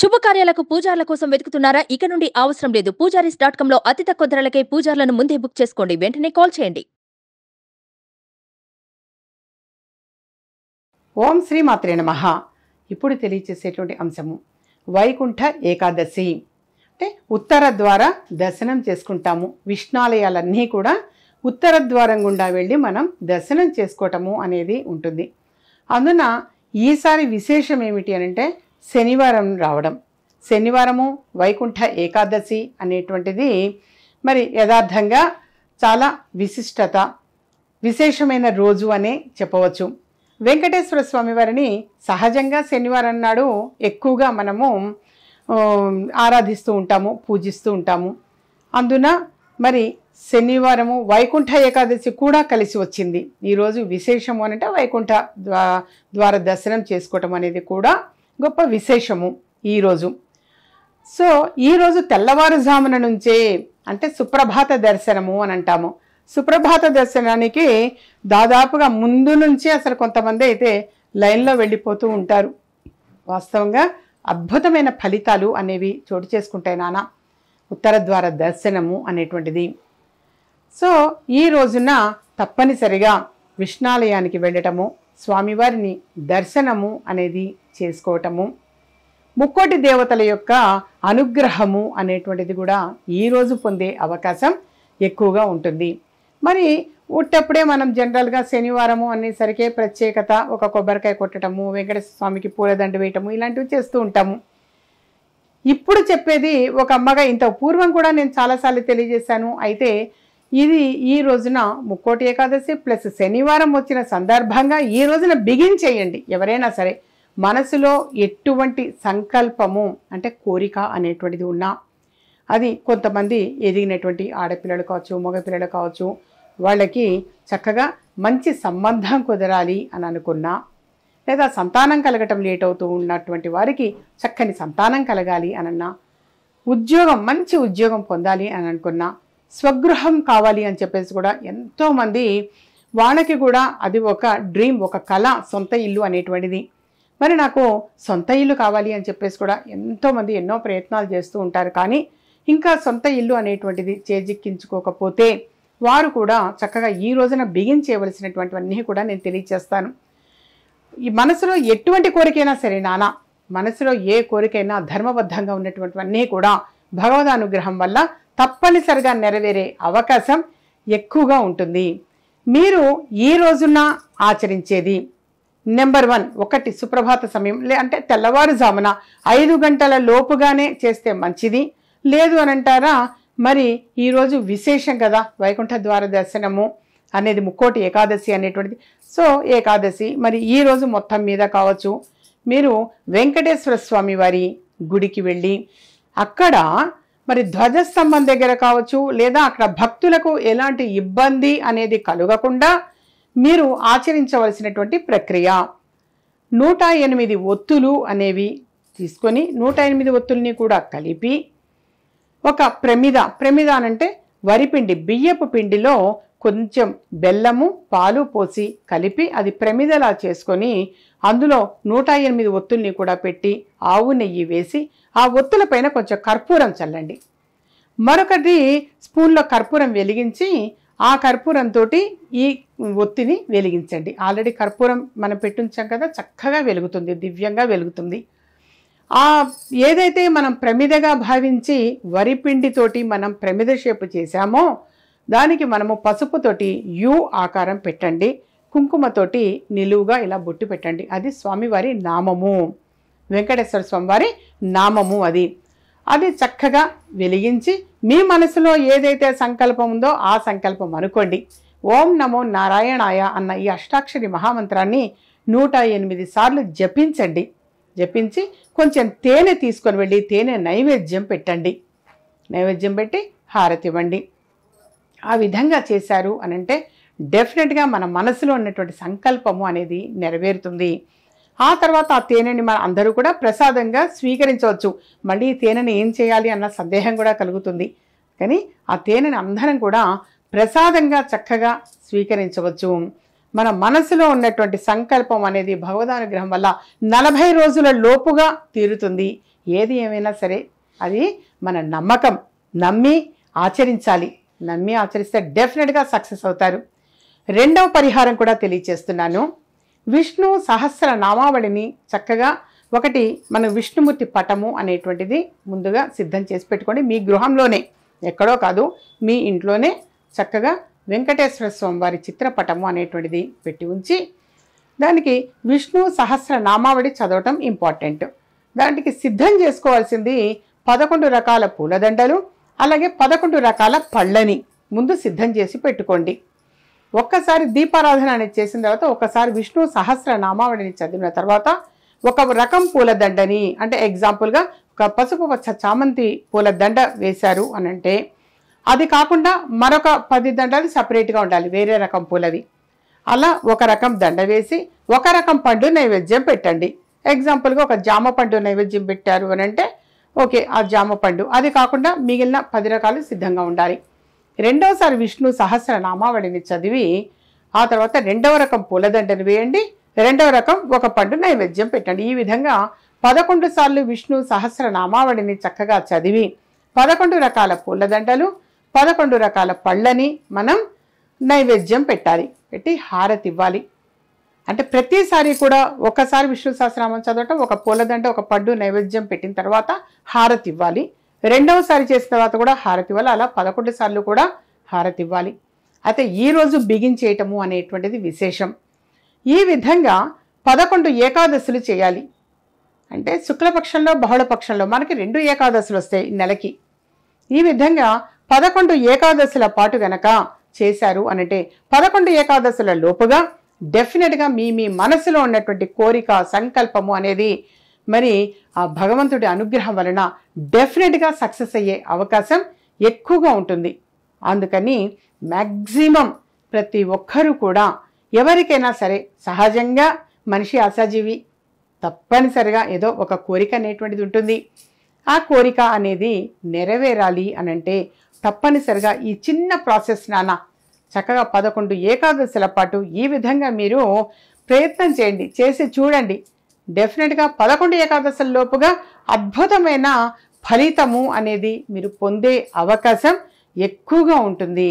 శుభకార్యాలకు పూజార్ల కోసం వెతుకుతున్నారా ఇక నుండి అవసరం లేదు పూజారీస్ డాట్ లో అతి తక్కువ ధరలకే పూజార్లను ముందే బుక్ చేసుకోండి వెంటనే కాల్ చేయండి ఓం శ్రీ మాత్రే నమ ఇప్పుడు తెలియచేసేటువంటి అంశము వైకుంఠ ఏకాదశి అంటే ఉత్తర ద్వారా దర్శనం చేసుకుంటాము విష్ణాలయాలన్నీ కూడా ఉత్తర ద్వారం గుండా వెళ్ళి మనం దర్శనం చేసుకోవటము అనేది ఉంటుంది అందున ఈసారి విశేషం ఏమిటి అని అంటే శనివారం రావడం శనివారము వైకుంఠ ఏకాదశి అనేటువంటిది మరి యథార్థంగా చాలా విశిష్టత విశేషమైన రోజు అనే చెప్పవచ్చు వెంకటేశ్వర స్వామి వారిని సహజంగా శనివారం నాడు ఎక్కువగా మనము ఆరాధిస్తూ ఉంటాము పూజిస్తూ ఉంటాము అందున మరి శనివారము వైకుంఠ ఏకాదశి కూడా కలిసి వచ్చింది ఈరోజు విశేషము అనంటే వైకుంఠ ద్వారా దర్శనం చేసుకోవటం అనేది కూడా గొప్ప విశేషము ఈరోజు సో ఈరోజు తెల్లవారుజామున నుంచే అంటే సుప్రభాత దర్శనము అని అంటాము సుప్రభాత దర్శనానికి దాదాపుగా ముందు నుంచే అసలు కొంతమంది అయితే లైన్లో వెళ్ళిపోతూ ఉంటారు వాస్తవంగా అద్భుతమైన ఫలితాలు అనేవి చోటు చేసుకుంటాయి నాన్న ఉత్తర ద్వార దర్శనము అనేటువంటిది సో ఈ రోజున తప్పనిసరిగా విష్ణాలయానికి వెళ్ళటము స్వామివారిని దర్శనము అనేది చేసుకోవటము ముక్కోటి దేవతల యొక్క అనుగ్రహము అనేటువంటిది కూడా ఈరోజు పొందే అవకాశం ఎక్కువగా ఉంటుంది మరి ఉట్టప్పుడే మనం జనరల్గా శనివారము అనేసరికే ప్రత్యేకత ఒక కొబ్బరికాయ కొట్టడము వెంకటేశ్వర స్వామికి పూలదండ వేయటము ఇలాంటివి చేస్తూ ఉంటాము ఇప్పుడు చెప్పేది ఒక అమ్మగా ఇంత పూర్వం కూడా నేను చాలాసార్లు తెలియజేశాను అయితే ఇది ఈ రోజున ముక్కోటి ఏకాదశి ప్లస్ శనివారం వచ్చిన సందర్భంగా ఈ రోజున బిగిన్ చేయండి ఎవరైనా సరే మనసులో ఎటువంటి సంకల్పము అంటే కోరిక అనేటువంటిది ఉన్నా అది కొంతమంది ఎదిగినటువంటి ఆడపిల్లలు కావచ్చు మగపిల్లలు కావచ్చు వాళ్ళకి చక్కగా మంచి సంబంధం కుదరాలి అని అనుకున్నా లేదా సంతానం కలగటం లేట్ అవుతూ ఉన్నటువంటి వారికి చక్కని సంతానం కలగాలి అనన్నా ఉద్యోగం మంచి ఉద్యోగం పొందాలి అని అనుకున్నా స్వగృహం కావాలి అని చెప్పేసి కూడా ఎంతోమంది వాళ్ళకి కూడా అది ఒక డ్రీమ్ ఒక కళ సొంత ఇల్లు అనేటువంటిది మరి నాకు సొంత ఇల్లు కావాలి అని చెప్పేసి కూడా ఎంతోమంది ఎన్నో ప్రయత్నాలు చేస్తూ ఉంటారు కానీ ఇంకా సొంత ఇల్లు అనేటువంటిది చేజిక్కించుకోకపోతే వారు కూడా చక్కగా ఈ రోజున బిగించేయవలసినటువంటివన్నీ కూడా నేను తెలియచేస్తాను ఈ మనసులో ఎటువంటి కోరికైనా సరే నానా మనసులో ఏ కోరికైనా ధర్మబద్ధంగా ఉన్నటువంటివన్నీ కూడా భగవద్ అనుగ్రహం వల్ల తప్పనిసరిగా నెరవేరే అవకాశం ఎక్కువగా ఉంటుంది మీరు ఈ రోజున ఆచరించేది నెంబర్ వన్ ఒకటి సుప్రభాత సమయం లే అంటే తెల్లవారుజామున ఐదు గంటల లోపుగానే చేస్తే మంచిది లేదు అని అంటారా మరి ఈరోజు విశేషం కదా వైకుంఠ ద్వార దర్శనము అనేది ముక్కోటి ఏకాదశి అనేటువంటిది సో ఏకాదశి మరి ఈరోజు మొత్తం మీద కావచ్చు మీరు వెంకటేశ్వర స్వామి వారి గుడికి వెళ్ళి అక్కడ మరి ధ్వజస్తంభం దగ్గర కావచ్చు లేదా అక్కడ భక్తులకు ఎలాంటి ఇబ్బంది అనేది కలగకుండా మీరు ఆచరించవలసినటువంటి ప్రక్రియ నూట ఎనిమిది ఒత్తులు అనేవి తీసుకొని నూట ఎనిమిది ఒత్తుల్ని కూడా కలిపి ఒక ప్రమిద ప్రమిద అనంటే వరిపిండి బియ్యపు పిండిలో కొంచెం బెల్లము పాలు పోసి కలిపి అది ప్రమిదలా చేసుకొని అందులో నూట ఎనిమిది ఒత్తుల్ని కూడా పెట్టి ఆవు నెయ్యి వేసి ఆ ఒత్తుల పైన కొంచెం కర్పూరం చల్లండి మరొకటి స్పూన్లో కర్పూరం వెలిగించి ఆ కర్పూరంతో ఈ ఒత్తిని వెలిగించండి ఆల్రెడీ కర్పూరం మనం పెట్టించాం కదా చక్కగా వెలుగుతుంది దివ్యంగా వెలుగుతుంది ఆ ఏదైతే మనం ప్రమిదగా భావించి వరి పిండితోటి మనం ప్రమిద షేపు చేశామో దానికి మనము పసుపుతోటి యు ఆకారం పెట్టండి కుంకుమతోటి నిలువుగా ఇలా బొట్టు పెట్టండి అది స్వామివారి నామము వెంకటేశ్వర స్వామివారి నామము అది అది చక్కగా వెలిగించి మీ మనసులో ఏదైతే సంకల్పం ఉందో ఆ సంకల్పం అనుకోండి ఓం నమో నారాయణాయ అన్న ఈ అష్టాక్షరి మహామంత్రాన్ని నూట ఎనిమిది సార్లు జపించండి జపించి కొంచెం తేనె తీసుకొని వెళ్ళి తేనె నైవేద్యం పెట్టండి నైవేద్యం పెట్టి హారతివ్వండి ఆ విధంగా చేశారు అని అంటే డెఫినెట్గా మన మనసులో ఉన్నటువంటి సంకల్పము అనేది నెరవేరుతుంది ఆ తర్వాత ఆ తేనెని మన అందరూ కూడా ప్రసాదంగా స్వీకరించవచ్చు మళ్ళీ తేనెని ఏం చేయాలి అన్న సందేహం కూడా కలుగుతుంది కానీ ఆ తేనెని అందరం కూడా ప్రసాదంగా చక్కగా స్వీకరించవచ్చు మన మనసులో ఉన్నటువంటి సంకల్పం అనేది భగవదానుగ్రహం వల్ల నలభై రోజుల లోపుగా తీరుతుంది ఏది ఏమైనా సరే అది మన నమ్మకం నమ్మి ఆచరించాలి నమ్మి ఆచరిస్తే డెఫినెట్గా సక్సెస్ అవుతారు రెండవ పరిహారం కూడా తెలియచేస్తున్నాను విష్ణు సహస్ర నామావళిని చక్కగా ఒకటి మన విష్ణుమూర్తి పటము అనేటువంటిది ముందుగా సిద్ధం చేసి పెట్టుకోండి మీ గృహంలోనే ఎక్కడో కాదు మీ ఇంట్లోనే చక్కగా వెంకటేశ్వర స్వామి వారి చిత్రపటము అనేటువంటిది పెట్టి ఉంచి దానికి విష్ణు సహస్ర నామావళి చదవటం ఇంపార్టెంట్ దానికి సిద్ధం చేసుకోవాల్సింది పదకొండు రకాల పూలదండలు అలాగే పదకొండు రకాల పళ్ళని ముందు సిద్ధం చేసి పెట్టుకోండి ఒక్కసారి దీపారాధన అనేది చేసిన తర్వాత ఒకసారి విష్ణు సహస్ర నామావళిని చదివిన తర్వాత ఒక రకం పూలదండని అంటే ఎగ్జాంపుల్గా ఒక పసుపు పచ్చ చామంతి పూలదండ వేశారు అని అంటే అది కాకుండా మరొక పది దండలు సపరేట్గా ఉండాలి వేరే రకం పూలవి అలా ఒక రకం దండ వేసి ఒక రకం పండు నైవేద్యం పెట్టండి ఎగ్జాంపుల్గా ఒక జామ పండు నైవేద్యం పెట్టారు అని అంటే ఓకే ఆ జామ పండు అది కాకుండా మిగిలిన పది రకాలు సిద్ధంగా ఉండాలి రెండవసారి విష్ణు సహస్ర నామావళిని చదివి ఆ తర్వాత రెండవ రకం పూలదండను వేయండి రెండవ రకం ఒక పండు నైవేద్యం పెట్టండి ఈ విధంగా పదకొండు సార్లు విష్ణు సహస్ర నామావళిని చక్కగా చదివి పదకొండు రకాల పూలదండలు పదకొండు రకాల పళ్ళని మనం నైవేద్యం పెట్టాలి పెట్టి హారతి ఇవ్వాలి అంటే ప్రతిసారి కూడా ఒకసారి విష్ణు సహస్రనామం చదవటం ఒక పూలదండ ఒక పడ్డు నైవేద్యం పెట్టిన తర్వాత హారతి ఇవ్వాలి రెండవసారి చేసిన తర్వాత కూడా హారతి ఇవ్వాలి అలా పదకొండు సార్లు కూడా హారతి ఇవ్వాలి అయితే ఈరోజు బిగించేయటము అనేటువంటిది విశేషం ఈ విధంగా పదకొండు ఏకాదశులు చేయాలి అంటే శుక్లపక్షంలో బహుళపక్షంలో మనకి రెండు ఏకాదశులు వస్తాయి నెలకి ఈ విధంగా పదకొండు ఏకాదశుల పాటు గనక చేశారు అనంటే పదకొండు ఏకాదశుల లోపుగా డెఫినెట్గా మీ మీ మనసులో ఉన్నటువంటి కోరిక సంకల్పము అనేది మరి ఆ భగవంతుడి అనుగ్రహం వలన డెఫినెట్గా సక్సెస్ అయ్యే అవకాశం ఎక్కువగా ఉంటుంది అందుకని మ్యాక్సిమం ప్రతి ఒక్కరూ కూడా ఎవరికైనా సరే సహజంగా మనిషి ఆశాజీవి తప్పనిసరిగా ఏదో ఒక కోరిక అనేటువంటిది ఉంటుంది ఆ కోరిక అనేది నెరవేరాలి అనంటే తప్పనిసరిగా ఈ చిన్న ప్రాసెస్ నానా చక్కగా పదకొండు ఏకాదశుల పాటు ఈ విధంగా మీరు ప్రయత్నం చేయండి చేసి చూడండి డెఫినెట్గా పదకొండు ఏకాదశుల లోపుగా అద్భుతమైన ఫలితము అనేది మీరు పొందే అవకాశం ఎక్కువగా ఉంటుంది